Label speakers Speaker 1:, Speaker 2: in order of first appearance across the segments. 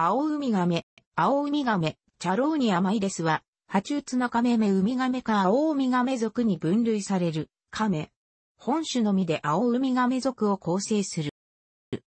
Speaker 1: 青ウミガメ、青ウミガメ、チャローニアマイデスは、ハチュウツナカメメウミガメか青ウミガメ属に分類される、カメ。本種のみで青ウミガメ属を構成する。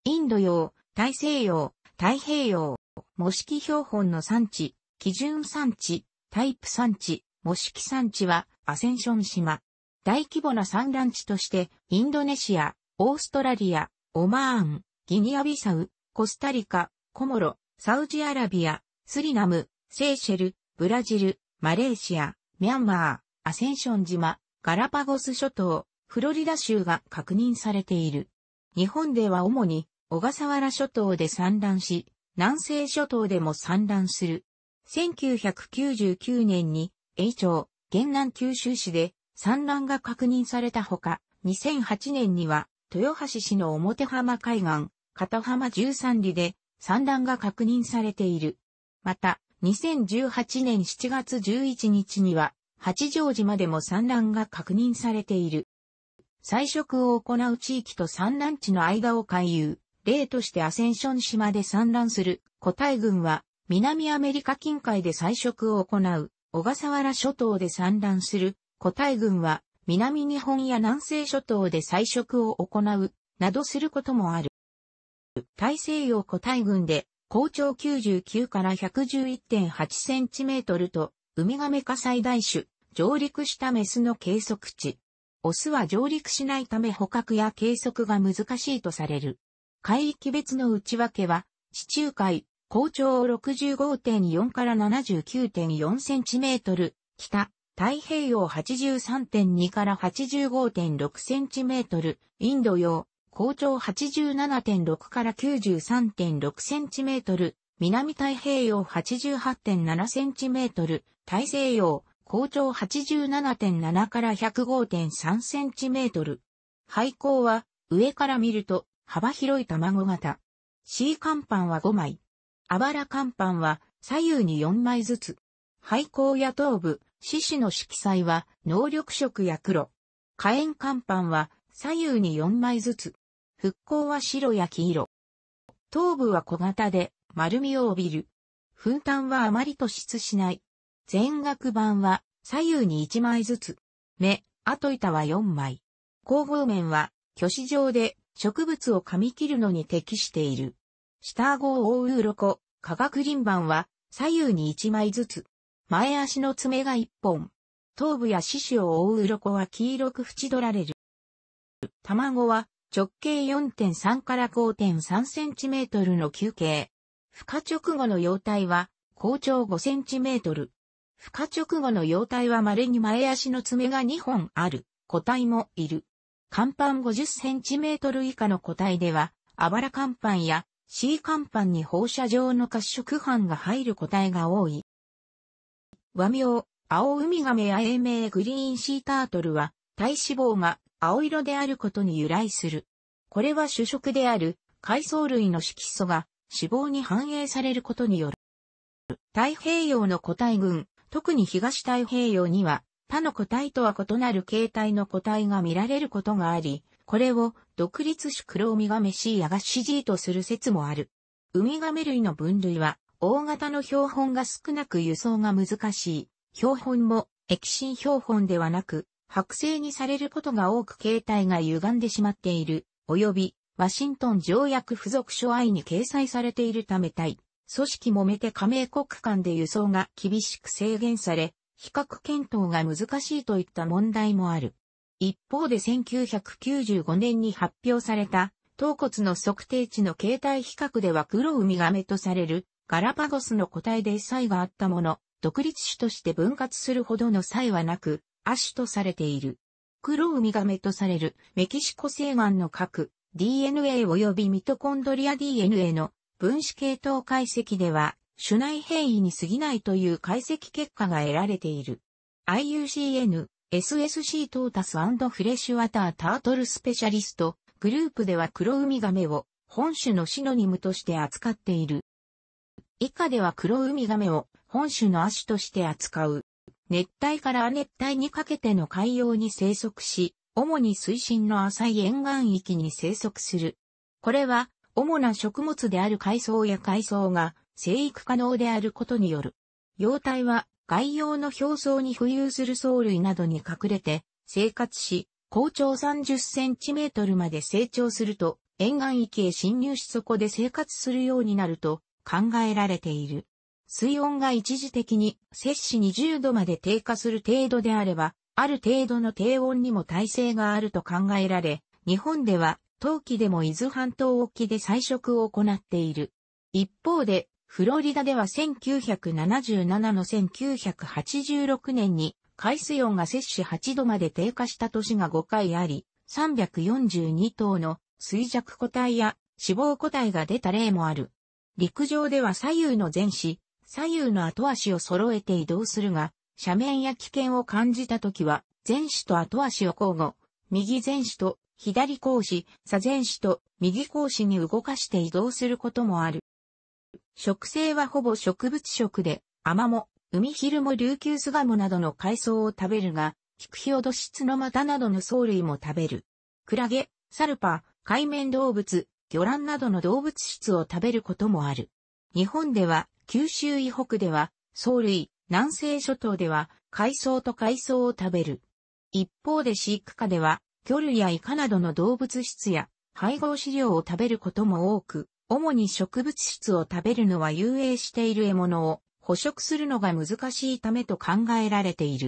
Speaker 1: インド洋、大西洋、太平洋、模式標本の産地、基準産地、タイプ産地、模式産地はアセンション島。大規模な産卵地として、インドネシア、オーストラリア、オマーン、ギニアビサウ、コスタリカ、コモロ、サウジアラビア、スリナム、セーシェル、ブラジル、マレーシア、ミャンマー、アセンション島、ガラパゴス諸島、フロリダ州が確認されている。日本では主に小笠原諸島で産卵し、南西諸島でも産卵する。1999年に、永町、現南九州市で産卵が確認されたほか、2008年には、豊橋市の表浜海岸、片浜13里で産卵が確認されている。また、2018年7月11日には、八丈島でも産卵が確認されている。採食を行う地域と産卵地の間を回遊、例としてアセンション島で産卵する個体群は、南アメリカ近海で採食を行う、小笠原諸島で産卵する個体群は、南日本や南西諸島で採食を行う、などすることもある。大西洋古代群で、高長99から111.8センチメートルと、ウミガメ化最大種、上陸したメスの計測値。オスは上陸しないため捕獲や計測が難しいとされる。海域別の内訳は、地中海、高長65.4から79.4センチメートル、北、太平洋83.2から85.6センチメートル、インド洋、高長87.6から93.6センチメートル、南太平洋88.7センチメートル、大西洋、高長87.7から105.3センチメートル。廃校は、上から見ると、幅広い卵型。C 甲板は5枚。あばら甲板は、左右に4枚ずつ。廃校や頭部、獅子の色彩は、能力色や黒。火炎甲板は、左右に4枚ずつ。復興は白や黄色。頭部は小型で丸みを帯びる。粉炭はあまり突出しない。全額板は左右に1枚ずつ。目、後板は4枚。後方面は巨子状で植物を噛み切るのに適している。下顎を覆う鱗、化学輪板は左右に1枚ずつ。前足の爪が1本。頭部や四肢を覆う鱗は黄色く縁取られる。卵は直径4.3から5.3センチメートルの球形。孵化直後の幼体は、高長5センチメートル。孵化直後の幼体は稀に前足の爪が2本ある、個体もいる。甲板50センチメートル以下の個体では、あばら甲板や C 甲板に放射状の褐色斑が入る個体が多い。和名、青ウミガメや英名グリーンシータートルは、体脂肪が青色であることに由来する。これは主食である海藻類の色素が脂肪に反映されることによる。太平洋の個体群、特に東太平洋には他の個体とは異なる形態の個体が見られることがあり、これを独立種クロウミガメシーアがシジーとする説もある。ウミガメ類の分類は、大型の標本が少なく輸送が難しい。標本も液心標本ではなく、剥製にされることが多く形態が歪んでしまっている、及び、ワシントン条約付属書愛に掲載されているため対、組織もめて加盟国間で輸送が厳しく制限され、比較検討が難しいといった問題もある。一方で1995年に発表された、頭骨の測定値の形態比較では黒ウミガメとされる、ガラパゴスの個体で差があったもの、独立種として分割するほどの差異はなく、亜種とされている。黒ウミガメとされるメキシコ西岸の核 DNA 及びミトコンドリア DNA の分子系統解析では、種内変異に過ぎないという解析結果が得られている。IUCN、SSC トータスフレッシュワタータートルスペシャリスト、グループでは黒ウミガメを本種のシノニムとして扱っている。以下では黒ウミガメを本種の亜種として扱う。熱帯から亜熱帯にかけての海洋に生息し、主に水深の浅い沿岸域に生息する。これは、主な食物である海藻や海藻が生育可能であることによる。幼体は外洋の表層に浮遊する藻類などに隠れて生活し、高長30センチメートルまで成長すると、沿岸域へ侵入しそこで生活するようになると考えられている。水温が一時的に摂氏20度まで低下する程度であれば、ある程度の低温にも耐性があると考えられ、日本では冬季でも伊豆半島沖で採食を行っている。一方で、フロリダでは1977の1986年に海水温が摂氏8度まで低下した年が5回あり、342頭の衰弱個体や死亡個体が出た例もある。陸上では左右の前肢、左右の後足を揃えて移動するが、斜面や危険を感じた時は、前肢と後足を交互、右前肢と左後肢、左前肢と右後肢に動かして移動することもある。植生はほぼ植物食で、アマモ、ウミヒルモ、琉球ガモなどの海藻を食べるが、ヒクヒオドシツノマタなどの藻類も食べる。クラゲ、サルパ、海面動物、魚卵などの動物質を食べることもある。日本では九州以北では、藻類、南西諸島では、海藻と海藻を食べる。一方で飼育下では、魚類やイカなどの動物質や配合飼料を食べることも多く、主に植物質を食べるのは遊泳している獲物を捕食するのが難しいためと考えられている。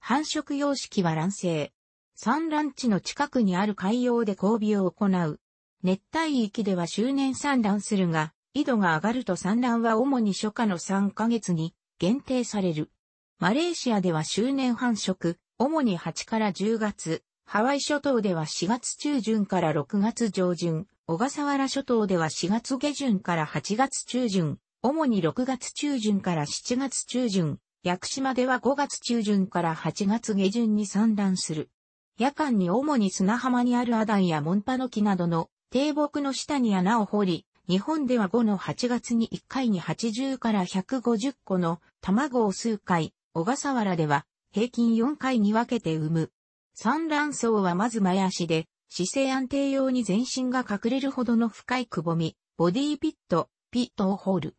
Speaker 1: 繁殖様式は卵生。産卵地の近くにある海洋で交尾を行う。熱帯域では周年産卵するが、緯度が上がると産卵は主に初夏の3ヶ月に限定される。マレーシアでは周年繁殖、主に8から10月、ハワイ諸島では4月中旬から6月上旬、小笠原諸島では4月下旬から8月中旬、主に6月中旬から7月中旬、屋久島では5月中旬から8月下旬に産卵する。夜間に主に砂浜にあるアダンやモンパノキなどの低木の下に穴を掘り、日本では5の8月に1回に80から150個の卵を数回、小笠原では平均4回に分けて産む。産卵層はまず前足で、姿勢安定用に全身が隠れるほどの深いくぼみ、ボディーピット、ピットを掘る。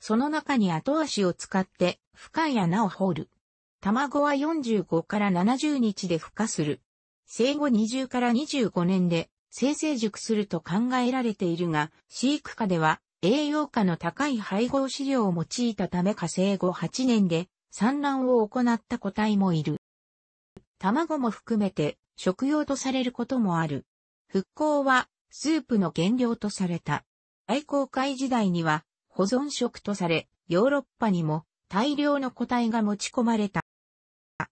Speaker 1: その中に後足を使って深い穴を掘る。卵は45から70日で孵化する。生後20から25年で生成熟すると考えられているが、飼育下では栄養価の高い配合飼料を用いたため火星後8年で産卵を行った個体もいる。卵も含めて食用とされることもある。復興はスープの原料とされた。愛好会時代には保存食とされ、ヨーロッパにも大量の個体が持ち込まれた。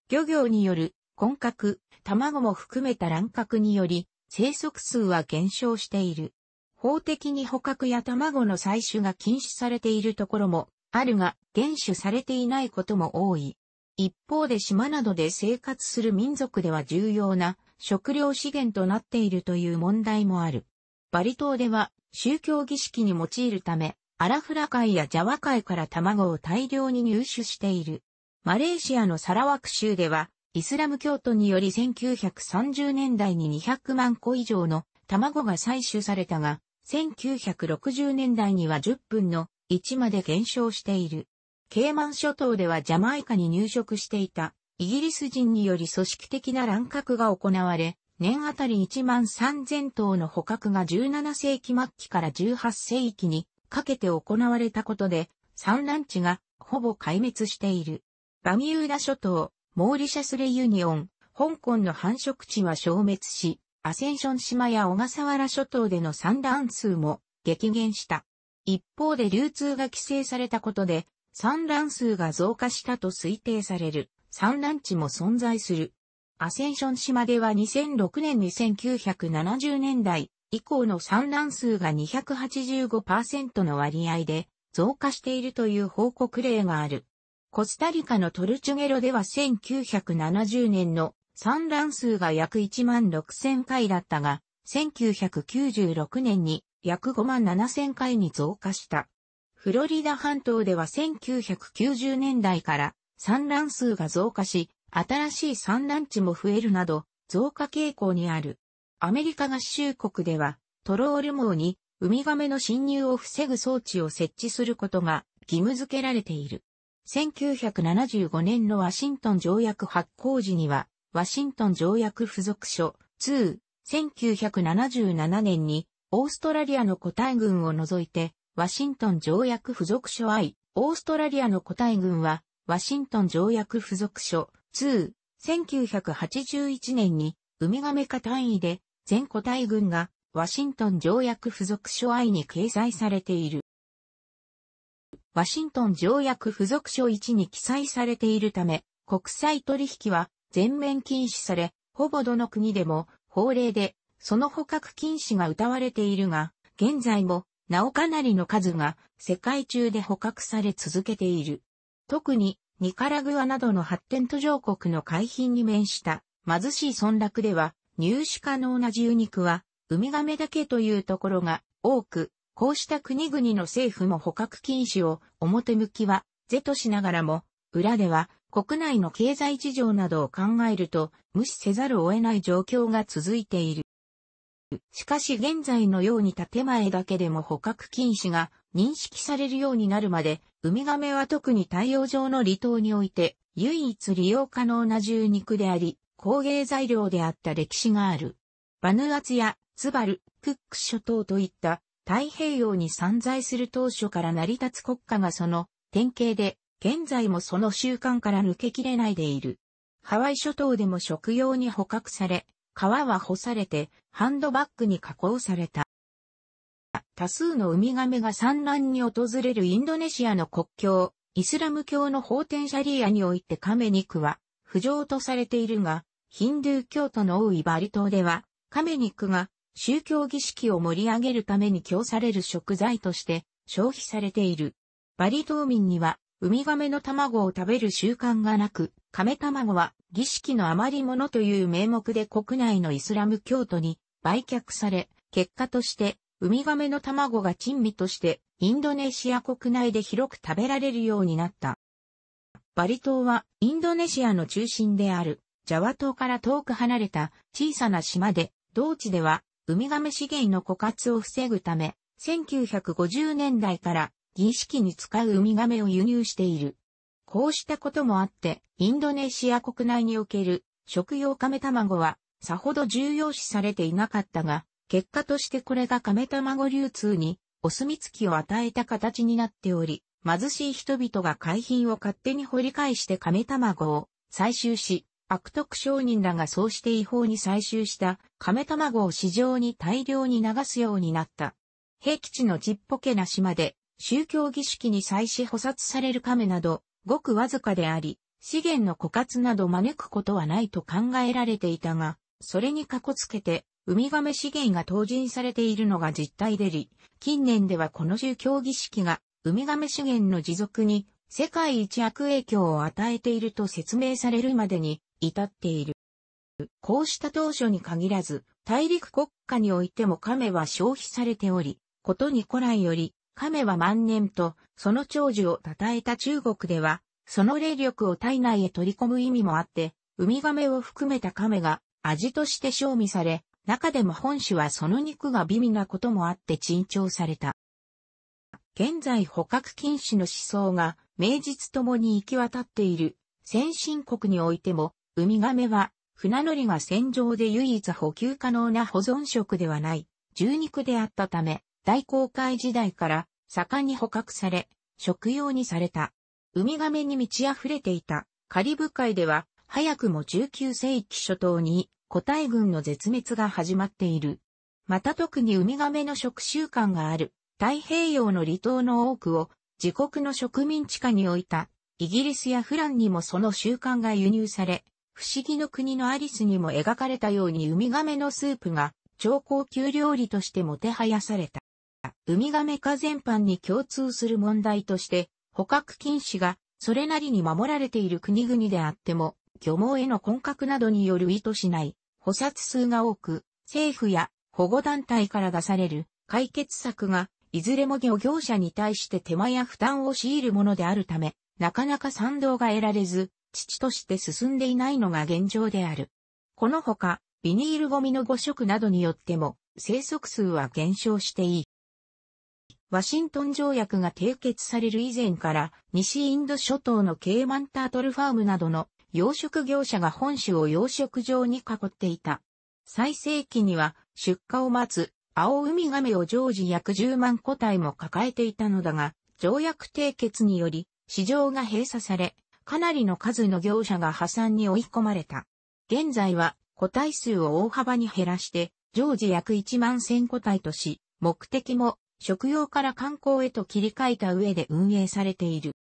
Speaker 1: 漁業による混獲、卵も含めた乱獲により、生息数は減少している。法的に捕獲や卵の採取が禁止されているところもあるが、厳守されていないことも多い。一方で島などで生活する民族では重要な食料資源となっているという問題もある。バリ島では宗教儀式に用いるため、アラフラ海やジャワ海から卵を大量に入手している。マレーシアのサラワク州ではイスラム教徒により1930年代に200万個以上の卵が採取されたが、1960年代には10分の1まで減少している。ケイマン諸島ではジャマイカに入植していたイギリス人により組織的な乱獲が行われ、年あたり1万3000頭の捕獲が17世紀末期から18世紀にかけて行われたことで、産卵地がほぼ壊滅している。バミューダ諸島、モーリシャスレユニオン、香港の繁殖地は消滅し、アセンション島や小笠原諸島での産卵数も激減した。一方で流通が規制されたことで、産卵数が増加したと推定される産卵地も存在する。アセンション島では2006年1970年代以降の産卵数が285%の割合で増加しているという報告例がある。コスタリカのトルチュゲロでは1970年の産卵数が約1万6000回だったが、1996年に約5万7000回に増加した。フロリダ半島では1990年代から産卵数が増加し、新しい産卵地も増えるなど増加傾向にある。アメリカ合衆国ではトロール網にウミガメの侵入を防ぐ装置を設置することが義務付けられている。1975年のワシントン条約発行時には、ワシントン条約付属書2、1977年に、オーストラリアの個体群を除いて、ワシントン条約付属書 I、オーストラリアの個体群は、ワシントン条約付属書2、1981年に、ウミガメ化単位で、全個体群が、ワシントン条約付属書 I に掲載されている。ワシントン条約付属書1に記載されているため、国際取引は全面禁止され、ほぼどの国でも法令でその捕獲禁止が謳われているが、現在もなおかなりの数が世界中で捕獲され続けている。特にニカラグアなどの発展途上国の海浜に面した貧しい村落では入手可能な自由肉はウミガメだけというところが多くこうした国々の政府も捕獲禁止を表向きは是としながらも、裏では国内の経済事情などを考えると無視せざるを得ない状況が続いている。しかし現在のように建前だけでも捕獲禁止が認識されるようになるまで、ウミガメは特に太陽上の離島において唯一利用可能な獣肉であり、工芸材料であった歴史がある。バヌアツやツバル、クック諸島といった太平洋に散在する当初から成り立つ国家がその典型で、現在もその習慣から抜けきれないでいる。ハワイ諸島でも食用に捕獲され、皮は干されて、ハンドバッグに加工された。多数のウミガメが産卵に訪れるインドネシアの国境、イスラム教の法典シャリアにおいてカニ肉は不浄とされているが、ヒンドゥー教徒の多いバリ島では、カニ肉が宗教儀式を盛り上げるために供される食材として消費されている。バリ島民にはウミガメの卵を食べる習慣がなく、亀卵は儀式の余り物という名目で国内のイスラム教徒に売却され、結果としてウミガメの卵が珍味としてインドネシア国内で広く食べられるようになった。バリ島はインドネシアの中心であるジャワ島から遠く離れた小さな島で、同地ではウミガメ資源の枯渇を防ぐため、1950年代から儀式に使うウミガメを輸入している。こうしたこともあって、インドネシア国内における食用カメ卵はさほど重要視されていなかったが、結果としてこれがカメ卵流通にお墨付きを与えた形になっており、貧しい人々が海浜を勝手に掘り返してカメ卵を採集し、悪徳商人らがそうして違法に採集した亀卵を市場に大量に流すようになった。平基地のちっぽけな島で宗教儀式に際し捕殺される亀などごくわずかであり、資源の枯渇など招くことはないと考えられていたが、それにかこつけて、ウミガメ資源が投人されているのが実態でり、近年ではこの宗教儀式が、ウミガメ資源の持続に世界一悪影響を与えていると説明されるまでに至っている。こうした当初に限らず、大陸国家においても亀は消費されており、ことに古来より、亀は万年と、その長寿を称えた中国では、その霊力を体内へ取り込む意味もあって、ウミガメを含めた亀が味として賞味され、中でも本種はその肉が美味なこともあって珍重された。現在捕獲禁止の思想が名実ともに行き渡っている先進国においてもウミガメは、船乗りが戦場で唯一補給可能な保存食ではない、獣肉であったため、大航海時代から盛んに捕獲され、食用にされた。ウミガメに満ち溢れていたカリブ海では、早くも19世紀初頭に個体群の絶滅が始まっている。また特にウミガメの食習慣がある太平洋の離島の多くを自国の植民地下に置いたイギリスやフランにもその習慣が輸入され、不思議の国のアリスにも描かれたようにウミガメのスープが超高級料理としてもてはやされた。ウミガメ化全般に共通する問題として、捕獲禁止がそれなりに守られている国々であっても、漁網への根格などによる意図しない捕殺数が多く、政府や保護団体から出される解決策が、いずれも漁業者に対して手間や負担を強いるものであるため、なかなか賛同が得られず、父として進んでいないのが現状である。このほか、ビニールゴミの誤植などによっても、生息数は減少していい。ワシントン条約が締結される以前から、西インド諸島のケイマンタートルファームなどの養殖業者が本州を養殖場に囲っていた。最盛期には出荷を待つ青海亀を常時約10万個体も抱えていたのだが、条約締結により市場が閉鎖され、かなりの数の業者が破産に追い込まれた。現在は個体数を大幅に減らして、常時約1万1000個体とし、目的も食用から観光へと切り替えた上で運営されている。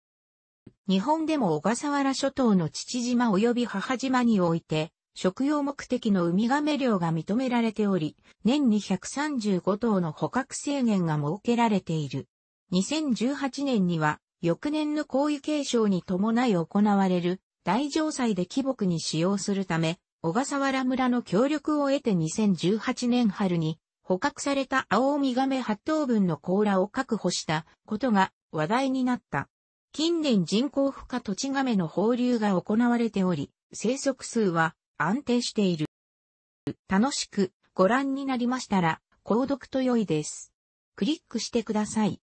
Speaker 1: 日本でも小笠原諸島の父島及び母島において、食用目的のウミガメ漁が認められており、年に135頭の捕獲制限が設けられている。2018年には翌年の皇位継承に伴い行われる大城祭で木木に使用するため、小笠原村の協力を得て2018年春に捕獲された青海亀8頭分の甲羅を確保したことが話題になった。近年人口負荷土地亀の放流が行われており、生息数は安定している。楽しくご覧になりましたら、購読と良いです。クリックしてください。